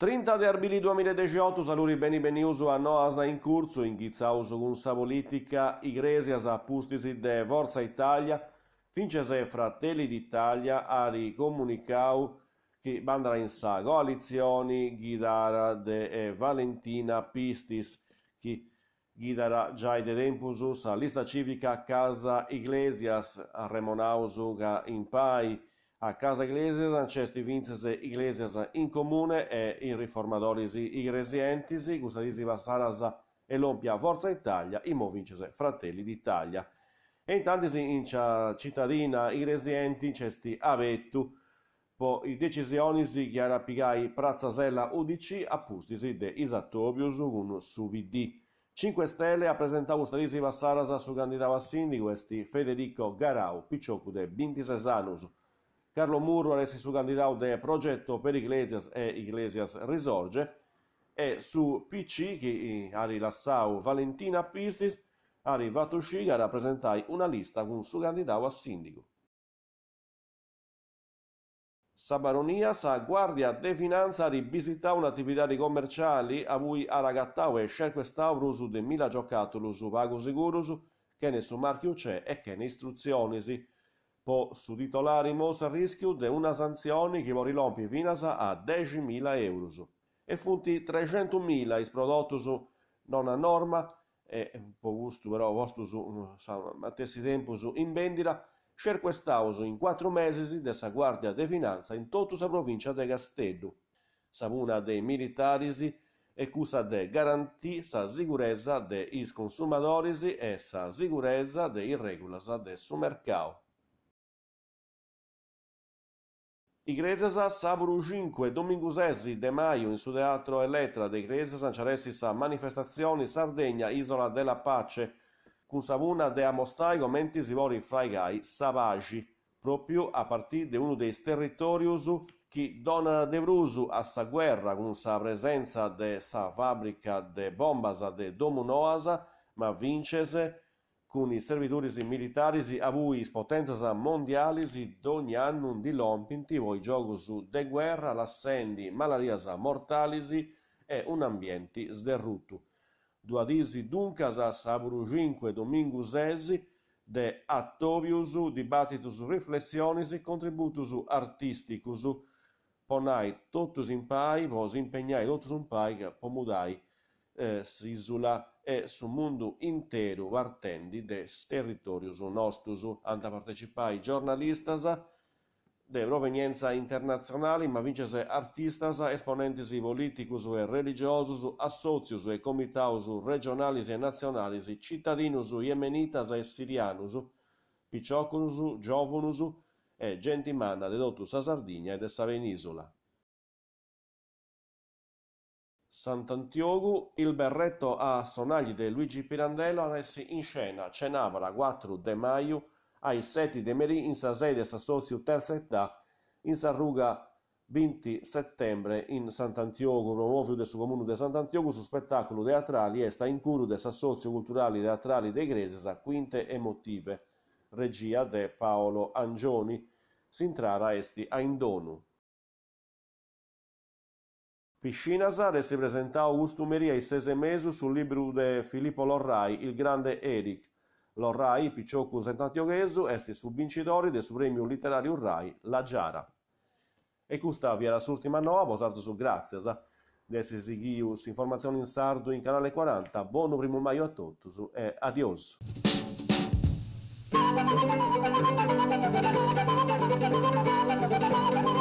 30 de arbili 2018, saluri beni beni beniusu a noasa incurso, inghizzaus cunsa politica, igresias appustisi de Forza Italia, fincese Fratelli d'Italia, ari comunicau che bandra in sa coalizioni, ghidara de eh, Valentina Pistis, che ghidara già i tempus sa lista civica Casa Iglesias, a Remonausu, in pai, a casa Iglesias, ancesti vincese Iglesias in comune e in riformadorisi igresientisi, gustadisi vassaras e lompia Forza Italia, i imo vincese Fratelli d'Italia. E intantisi in cittadina igresienti, incesti avettu, po i decisionisi chiara pigai prazzasella udici, appustisi de isatobius un subidì. 5 Stelle ha presentato Stadisi Vassarasa su candidato candidava sindaco questi Federico Garau, Piciocude, Binti Sesanus, Carlo Murro, Alessi candidato de Progetto per Iglesias e Iglesias Risorge e su PC che eh, Ari Lassau Valentina Pistis arrivato Ari a rappresentare una lista con suo candidato a sindaco. Sa baronia, sa guardia de finanza ribisita un'attività di commerciali a cui ha aragattau e scelto scerquestaurus de mila giocattolus vago sicurus che ne su marchio c'è e che ne istruzionisi Po mostra mos rischio di una sanzione chi morilompi vinasa a 10.000 euro. e funti 300.000 is prodottus non a norma e un po gusto però vostus a tessi tempus in vendita cerquestaus in quattro mesi de sa Guardia de Finanza in tutta la provincia de Casteddu. Sabuna dei militarisi e cusa de garantì sa sicurezza de is consumadoris e sa sicurezza de irregulas de su mercao. Igreja sa buruxinque Domingusesi de Maio in su teatro Eletra de Igreja Sanceresi sa manifestazioni Sardegna Isola della Pace con savuna de Amostai commenti si voli gai, savagi proprio a partire di uno dei territorius che dona de brusu a sa guerra con sa presenza de sa fabbrica de bombasa de Domunoasa ma vincese cun i serviturisi militarisi avuis potenzas mondialisi d'ogni annum dilompinti voi giogus de guerra, l'assendi malariasa mortalisi e un ambienti sderrutu. Duadisi duncasas Domingo Sesi, de attovius dibattitus riflessionisi contributus artisticus ponai totus in pai, vos impegnai totus in pai, pomudai eh, sisula e su mondo intero vartendi de territorios nostus anta partecipai giornalistas de provenienza internazionale, ma vincese artistas, esponentis politicus e religiosus, associus e comitaus regionalis e nazionali, cittadinus iemenitas e sirianus, picciocunus, giovunus e gentimanna de dotus a Sardigna e de sa penisola. Sant'Antiogo, il berretto a sonagli di Luigi Pirandello anessi in scena Cenavara 4 de maio, ai 7 de Meri in sa sede sozio terza età in Sarruga 20 settembre in Sant'Antiogo, promovio del suo comune de Sant'Antiogu su spettacolo teatrali e sta in curu de sozio culturali teatrali de Greses a quinte emotive, regia de Paolo Angioni, si intrara Esti a Aindonu si presenta Augusto presentà Augustumeria istese mesu sul libro di Filippo Lorrai, il grande Eric. Lorrai, Picciocco piccioccu sentantiochesu, est su vincitori del su premio letterario Rai, la Giara. E questa via la sua ultima nova, posato su grazias, desse sighius, informazioni in sardo in canale 40, buon primo maio a tutti e adios. Thank you.